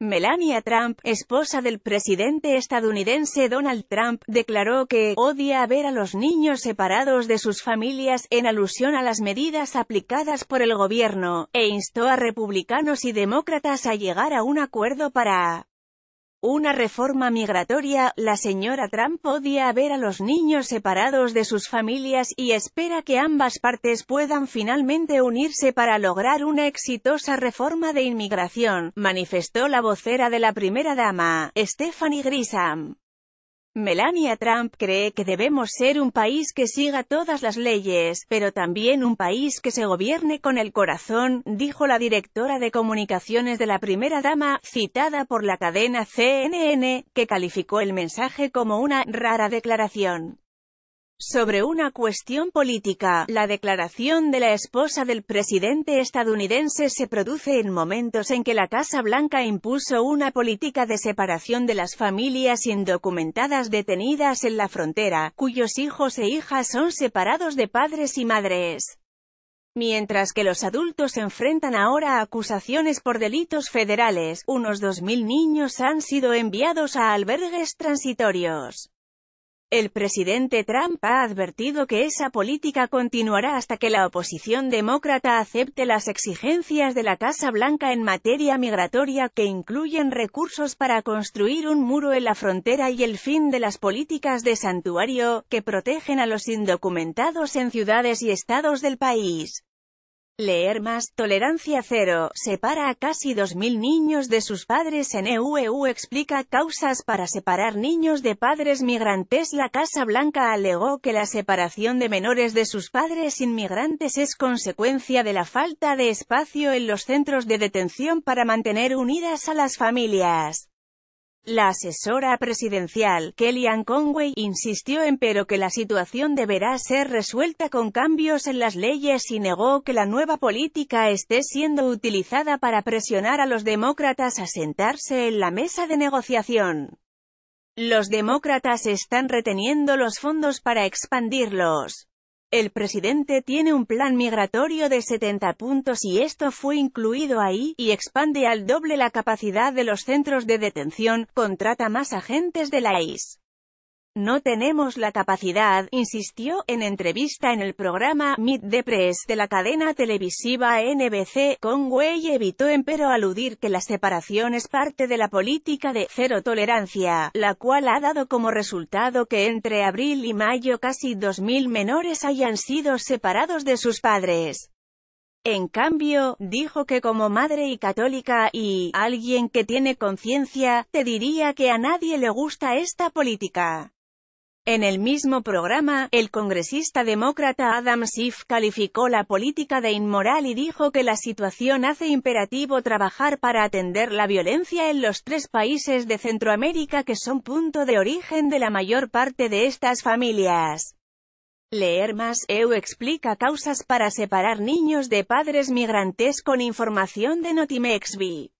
Melania Trump, esposa del presidente estadounidense Donald Trump, declaró que odia ver a los niños separados de sus familias en alusión a las medidas aplicadas por el gobierno, e instó a republicanos y demócratas a llegar a un acuerdo para una reforma migratoria, la señora Trump podía ver a los niños separados de sus familias y espera que ambas partes puedan finalmente unirse para lograr una exitosa reforma de inmigración, manifestó la vocera de la primera dama, Stephanie Grisham. Melania Trump cree que debemos ser un país que siga todas las leyes, pero también un país que se gobierne con el corazón, dijo la directora de comunicaciones de la primera dama, citada por la cadena CNN, que calificó el mensaje como una «rara declaración» sobre una cuestión política. La declaración de la esposa del presidente estadounidense se produce en momentos en que la Casa Blanca impuso una política de separación de las familias indocumentadas detenidas en la frontera, cuyos hijos e hijas son separados de padres y madres. Mientras que los adultos enfrentan ahora acusaciones por delitos federales, unos 2.000 niños han sido enviados a albergues transitorios. El presidente Trump ha advertido que esa política continuará hasta que la oposición demócrata acepte las exigencias de la Casa Blanca en materia migratoria, que incluyen recursos para construir un muro en la frontera y el fin de las políticas de santuario, que protegen a los indocumentados en ciudades y estados del país. Leer más, tolerancia cero, separa a casi 2.000 niños de sus padres en EUEU e explica causas para separar niños de padres migrantes La Casa Blanca alegó que la separación de menores de sus padres inmigrantes es consecuencia de la falta de espacio en los centros de detención para mantener unidas a las familias. La asesora presidencial, Kellyanne Conway, insistió en pero que la situación deberá ser resuelta con cambios en las leyes y negó que la nueva política esté siendo utilizada para presionar a los demócratas a sentarse en la mesa de negociación. Los demócratas están reteniendo los fondos para expandirlos. El presidente tiene un plan migratorio de 70 puntos y esto fue incluido ahí, y expande al doble la capacidad de los centros de detención, contrata más agentes de la is. No tenemos la capacidad, insistió, en entrevista en el programa Meet the Press de la cadena televisiva NBC, Conway evitó empero aludir que la separación es parte de la política de cero tolerancia, la cual ha dado como resultado que entre abril y mayo casi 2.000 menores hayan sido separados de sus padres. En cambio, dijo que como madre y católica, y alguien que tiene conciencia, te diría que a nadie le gusta esta política. En el mismo programa, el congresista demócrata Adam Schiff calificó la política de inmoral y dijo que la situación hace imperativo trabajar para atender la violencia en los tres países de Centroamérica que son punto de origen de la mayor parte de estas familias. Leer más, EU explica causas para separar niños de padres migrantes con información de Notimexby.